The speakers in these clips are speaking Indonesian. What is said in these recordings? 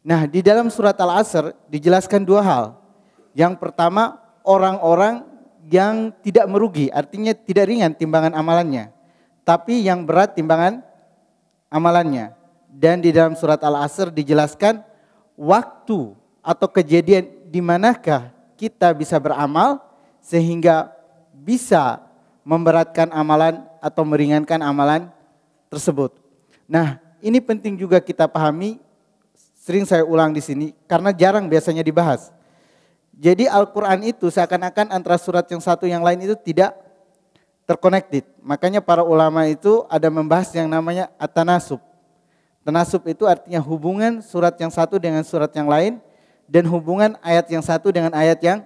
Nah, di dalam surat Al-Asr dijelaskan dua hal. Yang pertama, orang-orang yang tidak merugi, artinya tidak ringan timbangan amalannya. Tapi yang berat timbangan amalannya. Dan di dalam surat Al-Asr dijelaskan waktu atau kejadian di manakah kita bisa beramal sehingga bisa memberatkan amalan atau meringankan amalan tersebut. Nah, ini penting juga kita pahami sering saya ulang di sini karena jarang biasanya dibahas. Jadi Al-Quran itu seakan-akan antara surat yang satu yang lain itu tidak terkonektif. Makanya para ulama itu ada membahas yang namanya atanasub. Tanasub itu artinya hubungan surat yang satu dengan surat yang lain dan hubungan ayat yang satu dengan ayat yang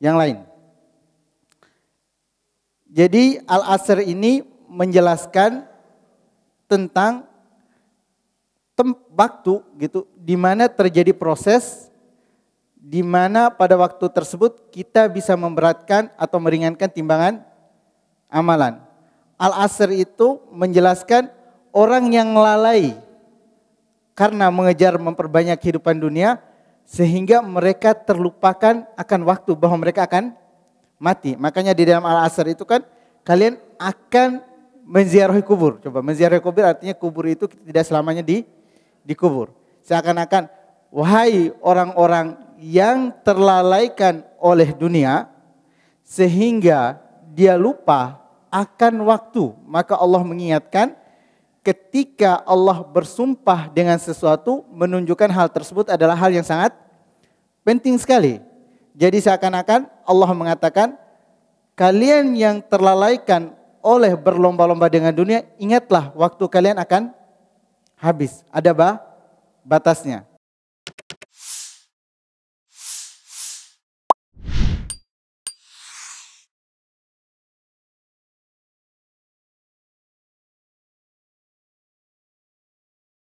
yang lain. Jadi Al-Asr ini menjelaskan tentang waktu gitu di mana terjadi proses di mana pada waktu tersebut kita bisa memberatkan atau meringankan timbangan amalan. Al-Asr itu menjelaskan orang yang lalai karena mengejar memperbanyak kehidupan dunia sehingga mereka terlupakan akan waktu bahwa mereka akan mati. Makanya di dalam Al-Asr itu kan kalian akan menziarahi kubur. Coba menziarahi kubur artinya kubur itu tidak selamanya di dikubur. Seakan-akan, wahai orang-orang yang terlalaikan oleh dunia, sehingga dia lupa akan waktu. Maka Allah mengingatkan, ketika Allah bersumpah dengan sesuatu, menunjukkan hal tersebut adalah hal yang sangat penting sekali. Jadi seakan-akan Allah mengatakan, kalian yang terlalaikan oleh berlomba-lomba dengan dunia, ingatlah waktu kalian akan habis. Ada bah, batasnya.